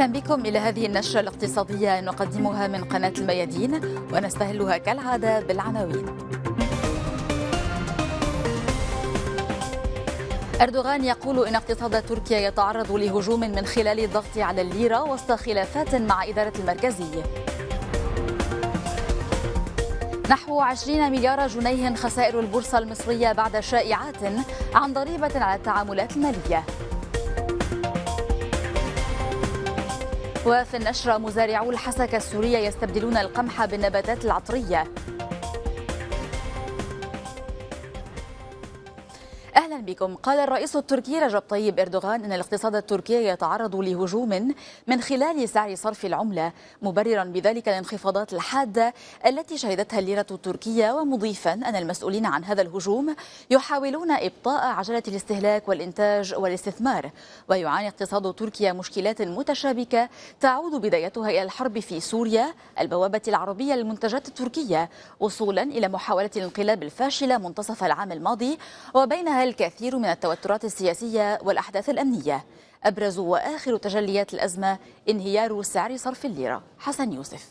أهلا بكم إلى هذه النشرة الاقتصادية نقدمها من قناة الميادين ونستهلها كالعادة بالعناوين أردوغان يقول إن اقتصاد تركيا يتعرض لهجوم من خلال الضغط على الليرة وسط خلافات مع إدارة المركزية نحو 20 مليار جنيه خسائر البورصة المصرية بعد شائعات عن ضريبة على التعاملات المالية وفي النشرة مزارعو الحسكة السورية يستبدلون القمح بالنباتات العطرية أهلا بكم قال الرئيس التركي رجب طيب إردوغان أن الاقتصاد التركي يتعرض لهجوم من خلال سعر صرف العملة مبررا بذلك الانخفاضات الحادة التي شهدتها الليرة التركية ومضيفا أن المسؤولين عن هذا الهجوم يحاولون إبطاء عجلة الاستهلاك والإنتاج والاستثمار ويعاني اقتصاد تركيا مشكلات متشابكة تعود بدايتها إلى الحرب في سوريا البوابة العربية للمنتجات التركية وصولا إلى محاولة الانقلاب الفاشلة منتصف العام الماضي وبينها الكثير الكثير من التوترات السياسية والأحداث الأمنية أبرز وآخر تجليات الأزمة انهيار سعر صرف الليرة حسن يوسف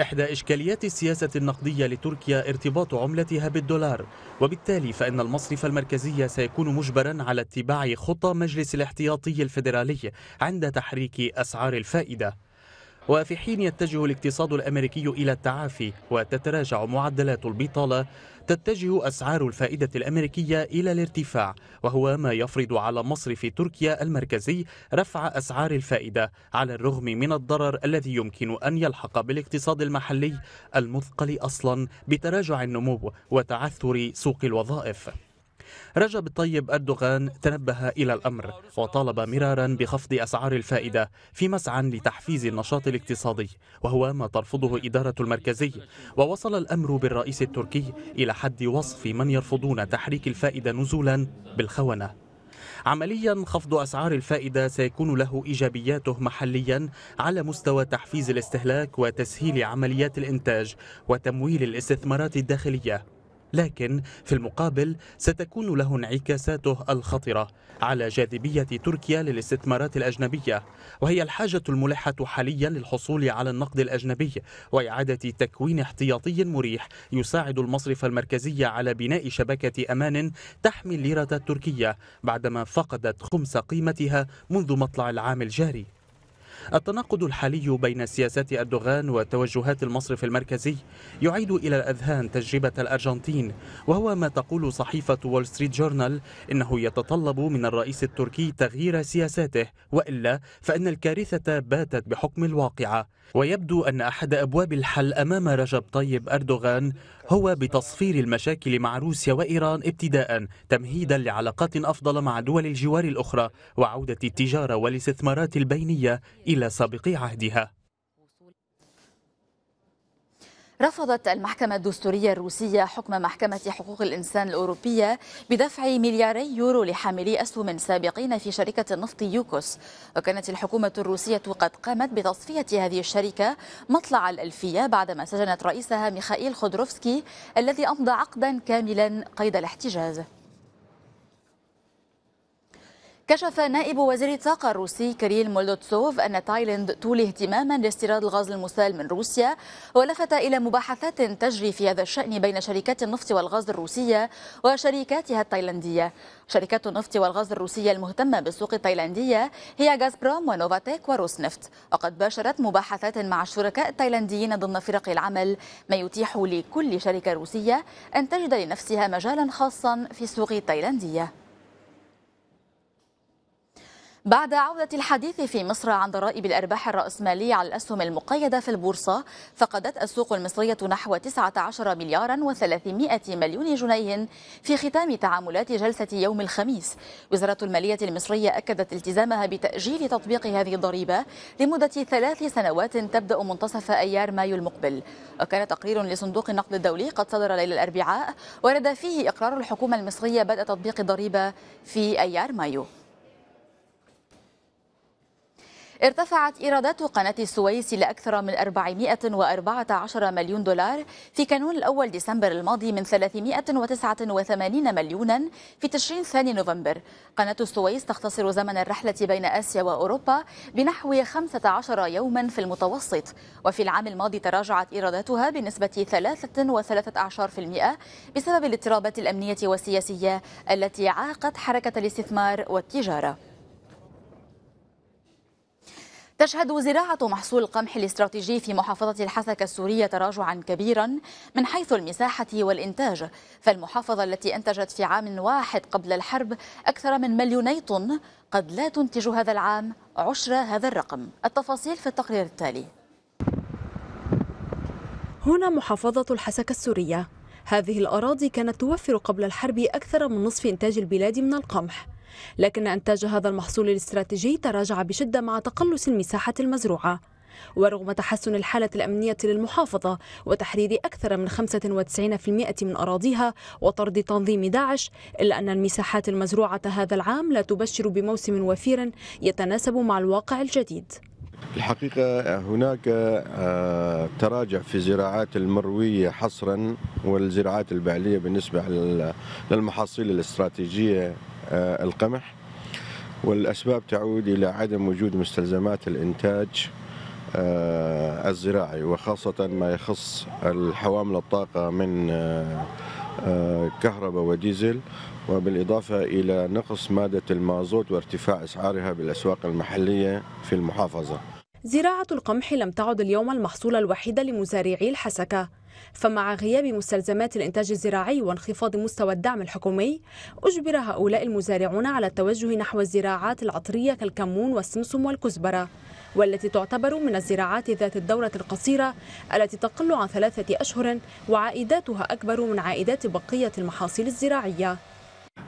إحدى إشكاليات السياسة النقدية لتركيا ارتباط عملتها بالدولار وبالتالي فإن المصرف المركزي سيكون مجبرا على اتباع خطى مجلس الاحتياطي الفيدرالي عند تحريك أسعار الفائدة وفي حين يتجه الاقتصاد الأمريكي إلى التعافي وتتراجع معدلات البطالة تتجه أسعار الفائدة الأمريكية إلى الارتفاع وهو ما يفرض على مصرف تركيا المركزي رفع أسعار الفائدة على الرغم من الضرر الذي يمكن أن يلحق بالاقتصاد المحلي المثقل أصلا بتراجع النمو وتعثر سوق الوظائف رجب الطيب أردوغان تنبه إلى الأمر وطالب مرارا بخفض أسعار الفائدة في مسعى لتحفيز النشاط الاقتصادي وهو ما ترفضه إدارة المركزي ووصل الأمر بالرئيس التركي إلى حد وصف من يرفضون تحريك الفائدة نزولا بالخونة عمليا خفض أسعار الفائدة سيكون له إيجابياته محليا على مستوى تحفيز الاستهلاك وتسهيل عمليات الإنتاج وتمويل الاستثمارات الداخلية لكن في المقابل ستكون له انعكاساته الخطرة على جاذبية تركيا للاستثمارات الأجنبية وهي الحاجة الملحة حاليا للحصول على النقد الأجنبي وإعادة تكوين احتياطي مريح يساعد المصرف المركزي على بناء شبكة أمان تحمي الليرة التركية بعدما فقدت خمس قيمتها منذ مطلع العام الجاري التناقض الحالي بين سياسات أردوغان وتوجهات المصرف المركزي يعيد إلى الأذهان تجربة الأرجنتين وهو ما تقول صحيفة وول ستريت جورنال إنه يتطلب من الرئيس التركي تغيير سياساته وإلا فإن الكارثة باتت بحكم الواقعة ويبدو أن أحد أبواب الحل أمام رجب طيب أردوغان هو بتصفير المشاكل مع روسيا وإيران ابتداء تمهيدا لعلاقات أفضل مع دول الجوار الأخرى وعودة التجارة والاستثمارات البينية إلى سابق عهدها رفضت المحكمة الدستورية الروسية حكم محكمة حقوق الإنسان الأوروبية بدفع ملياري يورو لحاملي أسهم سابقين في شركة النفط يوكوس وكانت الحكومة الروسية قد قامت بتصفية هذه الشركة مطلع الألفية بعدما سجنت رئيسها ميخائيل خودروفسكي الذي أمضى عقدا كاملا قيد الاحتجاز كشف نائب وزير الطاقة الروسي كريل مولدوتسوف أن تايلاند تولي اهتماما لاستيراد الغاز المسال من روسيا ولفت إلى مباحثات تجري في هذا الشأن بين شركات النفط والغاز الروسية وشركاتها التايلاندية شركات النفط والغاز الروسية المهتمة بالسوق التايلاندية هي غازبروم ونوفاتيك وروسنفت وقد باشرت مباحثات مع الشركاء التايلانديين ضمن فرق العمل ما يتيح لكل شركة روسية أن تجد لنفسها مجالا خاصا في السوق التايلاندية بعد عودة الحديث في مصر عن ضرائب الأرباح الرأسمالية على الأسهم المقيدة في البورصة فقدت السوق المصرية نحو 19 مليارا و300 مليون جنيه في ختام تعاملات جلسة يوم الخميس وزارة المالية المصرية أكدت التزامها بتأجيل تطبيق هذه الضريبة لمدة ثلاث سنوات تبدأ منتصف أيار مايو المقبل وكان تقرير لصندوق النقد الدولي قد صدر ليلة الأربعاء ورد فيه إقرار الحكومة المصرية بدء تطبيق الضريبة في أيار مايو ارتفعت إيرادات قناة السويس لأكثر من 414 مليون دولار في كانون الأول ديسمبر الماضي من 389 مليونا في تشرين ثاني نوفمبر قناة السويس تختصر زمن الرحلة بين آسيا وأوروبا بنحو 15 يوما في المتوسط وفي العام الماضي تراجعت إيراداتها بنسبة 3.13% بسبب الاضطرابات الأمنية والسياسية التي عاقت حركة الاستثمار والتجارة تشهد زراعة محصول القمح الاستراتيجي في محافظة الحسكة السورية تراجعا كبيرا من حيث المساحة والإنتاج فالمحافظة التي أنتجت في عام واحد قبل الحرب أكثر من مليوني طن قد لا تنتج هذا العام عشر هذا الرقم التفاصيل في التقرير التالي هنا محافظة الحسكة السورية هذه الأراضي كانت توفر قبل الحرب أكثر من نصف إنتاج البلاد من القمح لكن إنتاج هذا المحصول الاستراتيجي تراجع بشدة مع تقلص المساحة المزروعة ورغم تحسن الحالة الأمنية للمحافظة وتحرير أكثر من 95% من أراضيها وطرد تنظيم داعش إلا أن المساحات المزروعة هذا العام لا تبشر بموسم وفير يتناسب مع الواقع الجديد الحقيقة هناك آه، تراجع في زراعات المروية حصرا والزراعات البعلية بالنسبة للمحاصيل الاستراتيجية آه، القمح والأسباب تعود إلى عدم وجود مستلزمات الإنتاج آه، الزراعي وخاصة ما يخص الحوامل الطاقة من آه، كهرباء وديزل وبالإضافة إلى نقص مادة المازوت وارتفاع أسعارها بالأسواق المحلية في المحافظة زراعة القمح لم تعد اليوم المحصول الوحيد لمزارعي الحسكة فمع غياب مستلزمات الإنتاج الزراعي وانخفاض مستوى الدعم الحكومي أجبر هؤلاء المزارعون على التوجه نحو الزراعات العطرية كالكمون والسمسم والكزبرة والتي تعتبر من الزراعات ذات الدورة القصيرة التي تقل عن ثلاثة أشهر وعائداتها أكبر من عائدات بقية المحاصيل الزراعية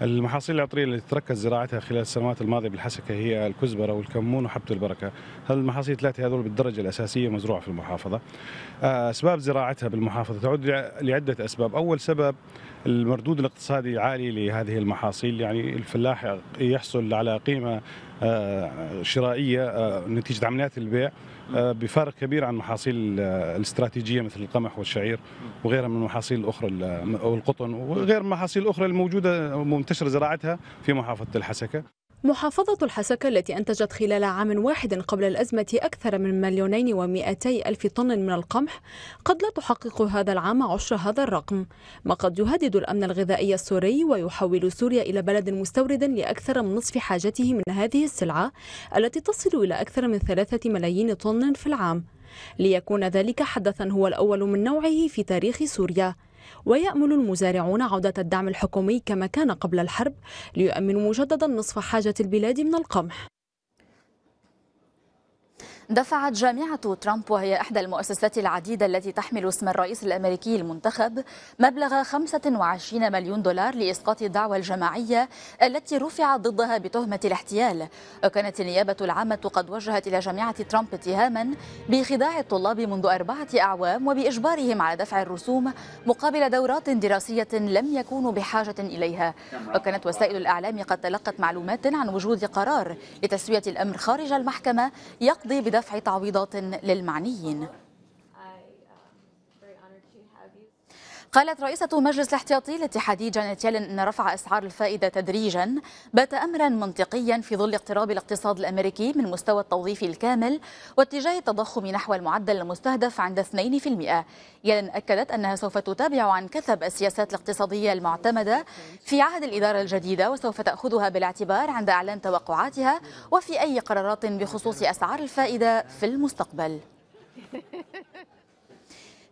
المحاصيل العطريه التي تركز زراعتها خلال السنوات الماضيه بالحسكه هي الكزبره والكمون وحبه البركه، المحاصيل الثلاثه هذول بالدرجه الاساسيه مزروعه في المحافظه. آه، اسباب زراعتها بالمحافظه تعود لعده اسباب، اول سبب المردود الاقتصادي عالي لهذه المحاصيل يعني الفلاح يحصل على قيمه آه، شرائيه آه، نتيجه عمليات البيع آه، بفارق كبير عن محاصيل الاستراتيجيه مثل القمح والشعير وغيرها من المحاصيل الاخرى او القطن وغير المحاصيل الاخرى الموجوده منتشره زراعتها في محافظه الحسكه محافظة الحسكة التي أنتجت خلال عام واحد قبل الأزمة أكثر من مليونين ومئتي ألف طن من القمح قد لا تحقق هذا العام عشر هذا الرقم ما قد يهدد الأمن الغذائي السوري ويحول سوريا إلى بلد مستورد لأكثر من نصف حاجته من هذه السلعة التي تصل إلى أكثر من ثلاثة ملايين طن في العام ليكون ذلك حدثا هو الأول من نوعه في تاريخ سوريا ويأمل المزارعون عودة الدعم الحكومي كما كان قبل الحرب ليؤمنوا مجددا نصف حاجة البلاد من القمح دفعت جامعة ترامب وهي إحدى المؤسسات العديدة التي تحمل اسم الرئيس الأمريكي المنتخب مبلغ 25 مليون دولار لإسقاط الدعوى الجماعية التي رفعت ضدها بتهمة الاحتيال وكانت النيابة العامة قد وجهت إلى جامعة ترامب اتهاما بخداع الطلاب منذ أربعة أعوام وبإجبارهم على دفع الرسوم مقابل دورات دراسية لم يكونوا بحاجة إليها وكانت وسائل الإعلام قد تلقت معلومات عن وجود قرار لتسوية الأمر خارج المحكمة يقضي بدفع ودفع تعويضات للمعنيين قالت رئيسة مجلس الاحتياطي الاتحادي جانيت يلين أن رفع أسعار الفائدة تدريجا بات أمرا منطقيا في ظل اقتراب الاقتصاد الأمريكي من مستوى التوظيف الكامل واتجاه التضخم نحو المعدل المستهدف عند 2% يلين أكدت أنها سوف تتابع عن كثب السياسات الاقتصادية المعتمدة في عهد الإدارة الجديدة وسوف تأخذها بالاعتبار عند إعلان توقعاتها وفي أي قرارات بخصوص أسعار الفائدة في المستقبل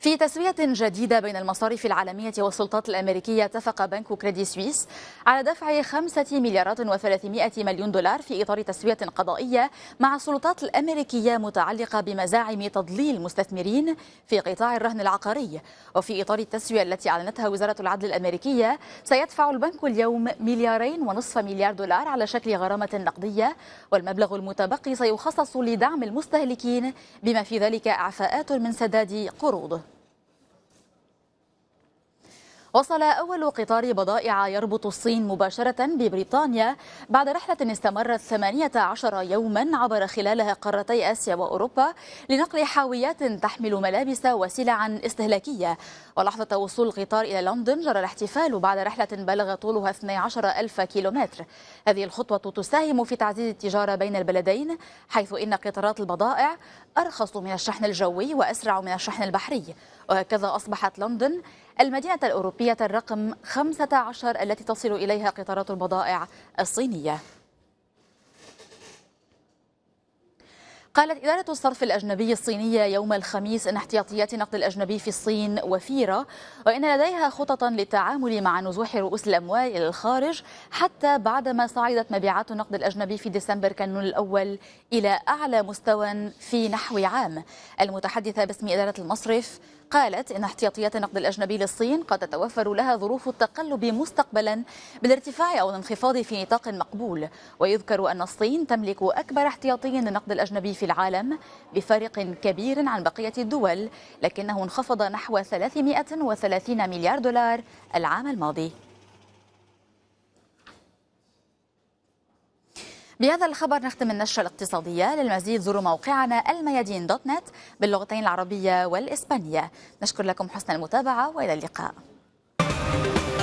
في تسوية جديدة بين المصارف العالمية والسلطات الأمريكية اتفق بنك كريدي سويس على دفع خمسة مليارات و300 مليون دولار في إطار تسوية قضائية مع السلطات الأمريكية متعلقة بمزاعم تضليل مستثمرين في قطاع الرهن العقاري وفي إطار التسوية التي أعلنتها وزارة العدل الأمريكية سيدفع البنك اليوم مليارين ونصف مليار دولار على شكل غرامة نقدية والمبلغ المتبقي سيخصص لدعم المستهلكين بما في ذلك إعفاءات من سداد قروض وصل أول قطار بضائع يربط الصين مباشرة ببريطانيا بعد رحلة استمرت 18 يوما عبر خلالها قارتي آسيا وأوروبا لنقل حاويات تحمل ملابس وسلعا استهلاكية ولحظة وصول القطار إلى لندن جرى الاحتفال بعد رحلة بلغ طولها 12 ألف كيلومتر هذه الخطوة تساهم في تعزيز التجارة بين البلدين حيث إن قطارات البضائع أرخص من الشحن الجوي وأسرع من الشحن البحري وهكذا أصبحت لندن المدينة الأوروبية الرقم 15 التي تصل إليها قطارات البضائع الصينية قالت إدارة الصرف الأجنبي الصينية يوم الخميس أن احتياطيات النقد الأجنبي في الصين وفيرة وإن لديها خططا للتعامل مع نزوح رؤوس الأموال إلى الخارج حتى بعدما صعدت مبيعات النقد الأجنبي في ديسمبر كانون الأول إلى أعلى مستوى في نحو عام المتحدثة باسم إدارة المصرف قالت إن احتياطيات النقد الأجنبي للصين قد تتوفر لها ظروف التقلب مستقبلا بالارتفاع أو الانخفاض في نطاق مقبول ويذكر أن الصين تملك أكبر احتياطي للنقد الأجنبي في العالم بفارق كبير عن بقية الدول لكنه انخفض نحو 330 مليار دولار العام الماضي بهذا الخبر نختم النشرة الاقتصادية للمزيد زوروا موقعنا الميادين دوت نت باللغتين العربية والإسبانية نشكر لكم حسن المتابعة وإلى اللقاء